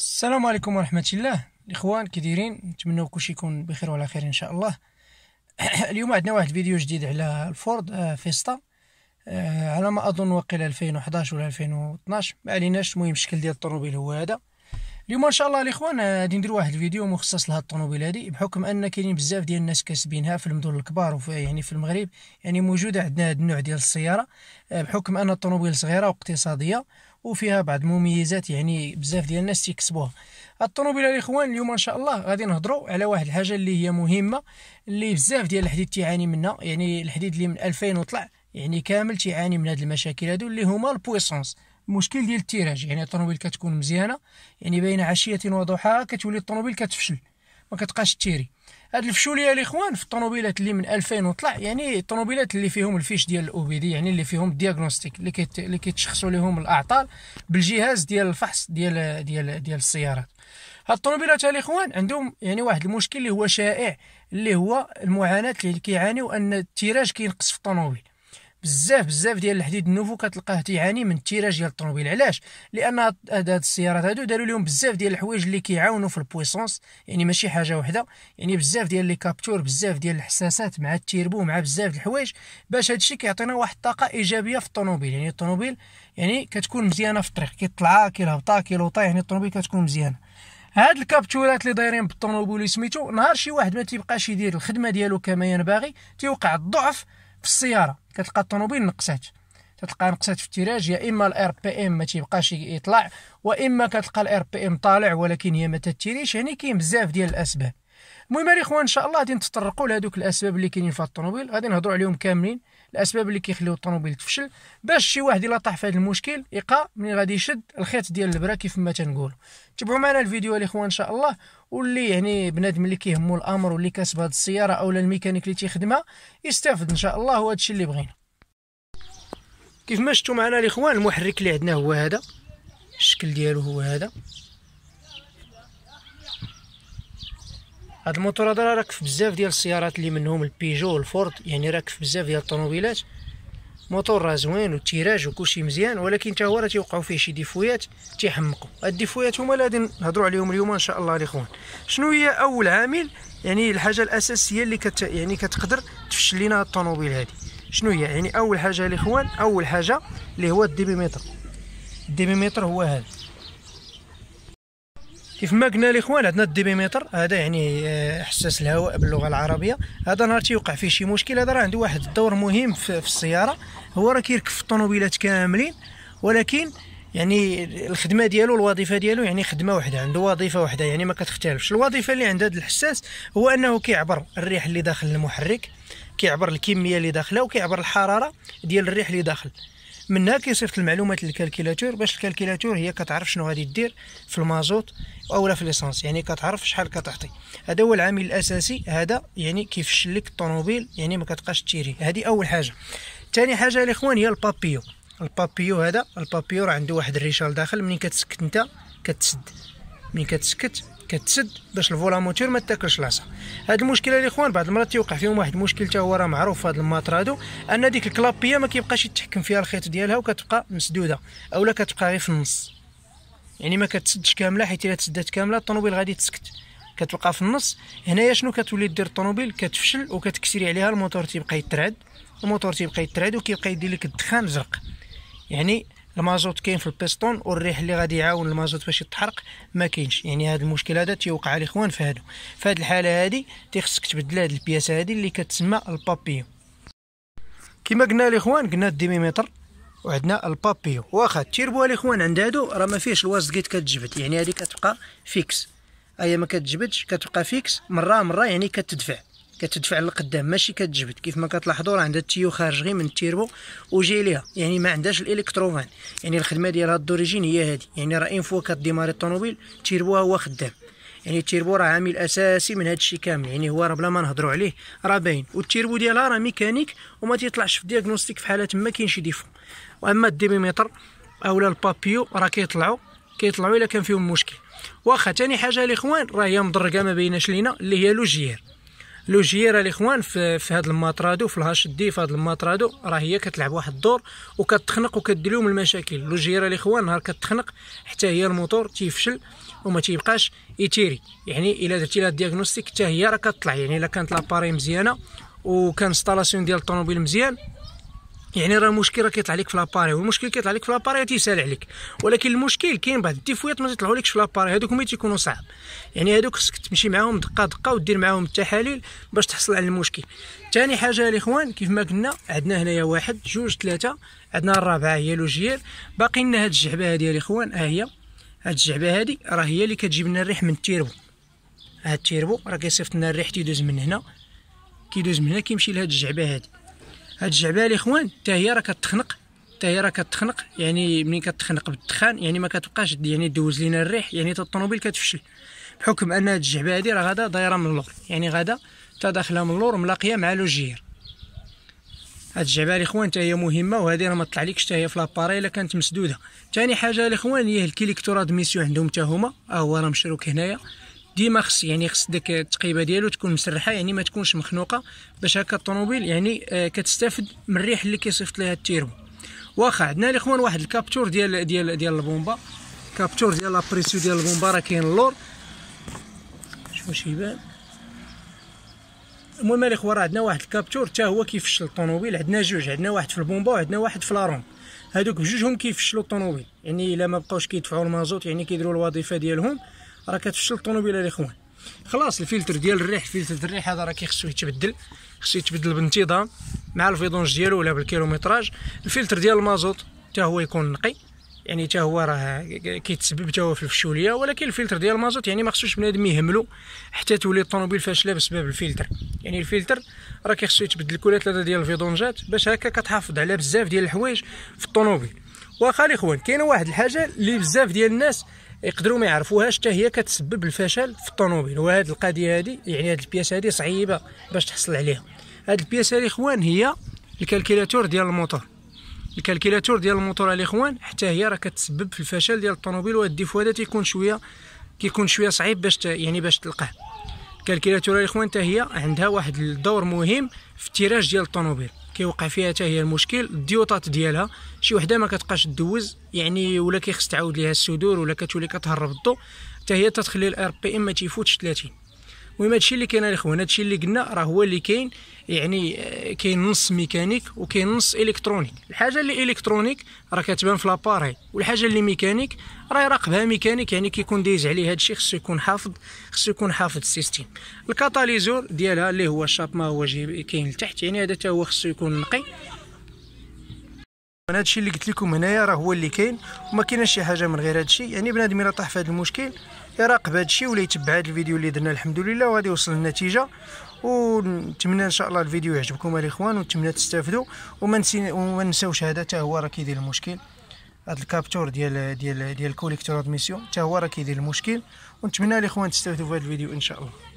السلام عليكم ورحمة الله الإخوان كديرين دايرين نتمنى كلشي يكون بخير وعلى خير إن شاء الله اليوم عندنا واحد فيديو جديد على الفورد آه، فيستا آه، على ما أظن وقيل 2011 ولا 2012 ما عليناش المهم الشكل ديال الطوموبيل هو هذا اليوم ان شاء الله الاخوان آه، غادي ندير واحد الفيديو مخصص لهاد الطوموبيل هادي بحكم ان كاينين بزاف ديال الناس كاسبينها في المدن الكبار وفي يعني في المغرب يعني موجوده عندنا هاد النوع ديال السياره بحكم ان الطوموبيل صغيره واقتصاديه وفيها بعض المميزات يعني بزاف ديال الناس تيكسبوها الطوموبيل الاخوان اليوم ان شاء الله غادي نهضروا على واحد الحاجه اللي هي مهمه اللي بزاف ديال الحديد تعاني منها يعني الحديد اللي من 2000 وطلع يعني كامل تعاني من هذه المشاكل هذو اللي هما البويسونس المشكل ديال التيراج يعني الطوموبيل كتكون مزيانه يعني بين عشيه وضحاها كتولي الطوموبيل كتفشل ما كتبقاش تيري هاد الفشوليه الاخوان في الطوموبيلات اللي من 2000 وطلع يعني الطوموبيلات اللي فيهم الفيش ديال الاو بي دي يعني اللي فيهم الدياغنوستيك اللي كيت اللي كيتشخصوا لهم الاعطال بالجهاز ديال الفحص ديال ديال ديال السيارات هاد الطوموبيلات الاخوان عندهم يعني واحد المشكل اللي هو شائع اللي هو المعاناه اللي كيعانيو ان التيراج كينقص في الطوموبيل بزاف بزاف ديال الحديد النوفو كتلقاه تيعاني من التيراج ديال الطوموبيل علاش لان هاد السيارات هادو داروا لهم بزاف ديال الحوايج اللي كيعاونوا في البويسونس يعني ماشي حاجه وحده يعني بزاف ديال لي كابتور بزاف ديال الحساسات مع التيربو مع بزاف الحوايج باش هادشي كيعطينا واحد الطاقه ايجابيه في الطوموبيل يعني الطوموبيل يعني كتكون مزيانه في الطريق كيطلع كيلهبط كيلوطا يعني الطوموبيل كتكون مزيانه هاد الكابتورات اللي دايرين بالطوموبيل سميتو نهار شي واحد ما تيبقاش يدير الخدمه ديالو كما ينبغي تيوقع الضعف في السياره كتلقى الطوموبيل نقصات تتلقى نقصات في التيراج يا اما الار بي ام ما تيبقاش يطلع واما كتلقى الار بي ام طالع ولكن هي ما تتيريش يعني كاين بزاف ديال الاسباب المهم الاخوان ان شاء الله غادي نتطرقوا لهذوك الاسباب اللي كاينين في الطوموبيل غادي نهضروا عليهم كاملين الاسباب اللي كيخليو الطوموبيل تفشل باش شي واحد الا طاح في هذا المشكل يقى ملي غادي يشد الخيط ديال البرا كيف ما تنقولوا تبعوا معنا الفيديو الاخوان ان شاء الله واللي يعني بنادم اللي كيهمو الامر واللي كاسب هذه السياره اولا الميكانيك اللي تيخدمها يستافد ان شاء الله وهذا الشيء اللي بغينا كيف ما شفتوا معنا الاخوان المحرك اللي عندنا هو هذا الشكل ديالو هو هذا هاد الموتور هذا راك في بزاف ديال السيارات اللي منهم البيجو والفورد يعني راك في بزاف ديال الطوموبيلات موتور راه زوين والتيراج وكلشي مزيان ولكن حتى هو راه تيوقعوا فيه شي ديفويات تيحمقوا الديفويات هما اللي غادي نهضروا عليهم اليوم ان شاء الله الاخوان شنو هي اول عامل يعني الحاجه الاساسيه اللي كت يعني كتقدر تفشل لينا الطوموبيل هذه شنو هي يعني اول حاجه الاخوان اول حاجه اللي هو الديبيمتر الديبيمتر هو هذا كيف ما قلنا الاخوان عندنا الديبيمتر هذا يعني آه، حساس الهواء باللغه العربيه هذا نهار تيوقع فيه شي مشكل هذا راه عنده واحد الدور مهم في, السياره هو راه كيركب في الطوموبيلات كاملين ولكن يعني الخدمه ديالو الوظيفه ديالو يعني خدمه واحده عنده وظيفه واحده يعني ما كتختلفش الوظيفه اللي عند هذا الحساس هو انه كيعبر الريح اللي داخل المحرك كيعبر الكميه اللي داخله وكيعبر الحراره ديال الريح اللي داخل من هنا كيصيفط المعلومات للكالكيلاتور باش الكالكيلاتور هي كتعرف شنو غادي دير في المازوت او لا في ليسانس يعني كتعرف شحال كتعطي هذا هو العامل الاساسي هذا يعني كيفشل لك الطوموبيل يعني ما كتبقاش تيري هذه اول حاجه ثاني حاجه الاخوان هي البابيو البابيو هذا البابيو راه عنده واحد الريشه لداخل منين كتسكت انت كتسد منين كتسكت كتسد باش موتور ما تاكلش العصا هاد المشكله الاخوان بعض المرات تيوقع فيهم واحد المشكل حتى هو راه معروف في هاد الماطر هادو ان ديك الكلابيه ما كيبقاش يتحكم فيها الخيط ديالها وكتبقى مسدوده اولا كتبقى غير في النص يعني ما كتسدش كامله حيت الا تسدات كامله الطوموبيل غادي تسكت كتبقى في النص هنايا شنو كتولي دير الطوموبيل كتفشل وكتكسري عليها الموتور تيبقى يترعد الموتور تيبقى يترعد وكيبقى يدير لك الدخان زرق يعني المازوت كاين في البيستون والريح اللي غادي يعاون المازوت باش يتحرق ما كاينش يعني هذا المشكل هذا تيوقع الاخوان في هادو في هاد الحاله هادي تيخصك تبدل هاد البياسه هادي اللي كتسمى البابيو كما قلنا الاخوان قلنا الديميمتر وعندنا البابيو واخا تيربوها الاخوان عند هادو راه ما فيهش الوسط كيت كتجبد يعني هذه كتبقى فيكس ايا ما كتجبدش كتبقى فيكس مره مره يعني كتدفع كتدفع للقدام ماشي كتجبد كيف ما كتلاحظوا راه عندها التيو خارج غير من التيربو وجاي ليها يعني ما عندهاش الالكتروفان يعني الخدمه ديالها الدوريجين هي هادي يعني راه اين فوا كديماري الطوموبيل التيربو هو خدام يعني التيربو راه عامل اساسي من الشيء كامل يعني هو راه بلا ما نهضروا عليه راه باين والتيربو ديالها راه ميكانيك وما تيطلعش في الدياغنوستيك في حالات ما كاين شي ديفو واما الديبيمتر اولا البابيو راه كيطلعوا كيطلعوا الا كان فيهم مشكل واخا ثاني حاجه الاخوان راه هي مضرقه ما بيناش لينا اللي هي لوجيير لو جيرا الاخوان في, في هذا الماترادو في الهاش دي في هذا الماترادو راه هي كتلعب واحد الدور وكتخنق وكدير لهم المشاكل لو لوجيرا الاخوان نهار كتخنق حتى هي الموتور تيفشل وما تيبقاش يتيري يعني الا درتي لها ديagnostiك حتى هي راه كتطلع يعني الا كانت لاباري مزيانه وكان انستالاسيون ديال الطوموبيل مزيان يعني راه المشكل راه كيطلع لك في لاباري والمشكل كيطلع لك في لاباري تيسال عليك ولكن المشكل كاين بعض الديفويات ما تيطلعوا لكش في لاباري هذوك هما تيكونوا صعب يعني هذوك خصك تمشي معاهم دقه دقه ودير معاهم التحاليل باش تحصل على المشكل ثاني حاجه الاخوان كيف ما قلنا عندنا هنايا واحد جوج ثلاثه عندنا الرابعه هي لوجيير باقي لنا هاد الجعبه هذه الاخوان ها هي هاد الجعبه هذه راه هي اللي كتجيب لنا الريح من التيربو هاد التيربو راه كيصيفط لنا الريح تيدوز من هنا كيدوز من هنا كيمشي لهاد الجعبه هادي هاد الجعبه الاخوان حتى هي راه كتخنق حتى هي راه كتخنق يعني ملي كتخنق بالدخان يعني ما كتبقاش يعني دوز لينا الريح يعني حتى الطوموبيل كتفشل بحكم ان هاد الجعبه هادي راه غادا دايره من اللور يعني غادا حتى داخله من اللور ملاقيه مع لوجير هاد الجعبه الاخوان حتى هي مهمه وهادي راه ما طلعليكش حتى هي في لاباري الا كانت مسدوده ثاني حاجه الاخوان هي الكيليكتورا دميسيون عندهم حتى هما ها هو راه مشروك هنايا ديما خص يعني خص ديك التقيبه ديالو تكون مسرحه يعني ما تكونش مخنوقه باش هكا الطوموبيل يعني آه كتستافد من الريح اللي كيصيفط ليها التيربو واخا عندنا الاخوان واحد الكابتور ديال ديال ديال البومبا كابتور ديال لابريسيو ديال البومبا راه كاين اللور شوف واش يبان المهم الاخوان راه عندنا واحد الكابتور حتى هو كيفشل الطوموبيل عندنا جوج عندنا واحد في البومبا وعندنا واحد في لاروم هادوك بجوجهم كيفشلوا الطوموبيل يعني الا ما بقاوش كيدفعوا المازوت يعني كيديروا الوظيفه ديالهم راه كتفشل الطوموبيله الاخوان خلاص الفلتر ديال الريح فلتر الريح هذا راه كيخصو يتبدل خصو يتبدل بانتظام مع الفيدونج ديالو ولا بالكيلومتراج الفلتر ديال المازوت حتى هو يكون نقي يعني حتى هو راه كيتسبب حتى هو في الفشوليه ولكن الفلتر ديال المازوت يعني ما خصوش بنادم يهملو حتى تولي الطوموبيل فاشله بسبب الفلتر يعني الفلتر راه كيخصو يتبدل كل ثلاثه ديال الفيدونجات باش هكا كتحافظ على بزاف ديال الحوايج في الطوموبيل واخا الاخوان كاينه واحد الحاجه اللي بزاف ديال الناس يقدروا ما يعرفوهاش حتى هي كتسبب الفشل في الطوموبيل وهاد القضيه هادي يعني هاد البياس هادي صعيبه باش تحصل عليها هاد البياس هادي اخوان هي الكالكيلاتور ديال الموتور الكالكيلاتور ديال الموتور الاخوان حتى هي راه كتسبب في الفشل ديال الطوموبيل وهاد الديفو هذا تيكون شويه كيكون شويه صعيب باش يعني باش تلقاه الكالكيلاتور الاخوان هي عندها واحد الدور مهم في التيراج ديال الطوموبيل كيوقع فيها حتى هي المشكل الديوطات ديالها شي وحده ما كتبقاش تدوز يعني ولا كيخص تعاود ليها السدور ولا كتولي كتهرب الضو حتى هي تتخلي الار بي ام ما تيفوتش 30 المهم هادشي اللي كاين الاخوان هادشي اللي قلنا راه هو اللي كاين يعني آه، كاين نص ميكانيك وكاين نص الكترونيك الحاجه اللي الكترونيك راه كتبان في لاباري والحاجه اللي ميكانيك راه يراقبها ميكانيك يعني كيكون دايز عليه هادشي خصو يكون حافظ خصو يكون حافظ السيستيم الكاتاليزور ديالها اللي هو الشاب ما هو كاين لتحت يعني هذا حتى هو خصو يكون نقي انا هادشي اللي قلت لكم هنايا راه هو اللي كاين وما كاينش شي حاجه من غير هادشي يعني بنادم الا طاح في هذا المشكل يراقب هذا الشيء ولا يتبع هذا الفيديو اللي درنا الحمد لله وغادي يوصل للنتيجه ونتمنى ان شاء الله الفيديو يعجبكم الاخوان ونتمنى تستافدوا وما ننساوش هذا حتى هو راه كيدير المشكل هذا الكابتور ديال ديال ديال الكوليكتور ادميسيون حتى هو راه كيدير المشكل ونتمنى الاخوان تستافدوا في هذا الفيديو ان شاء الله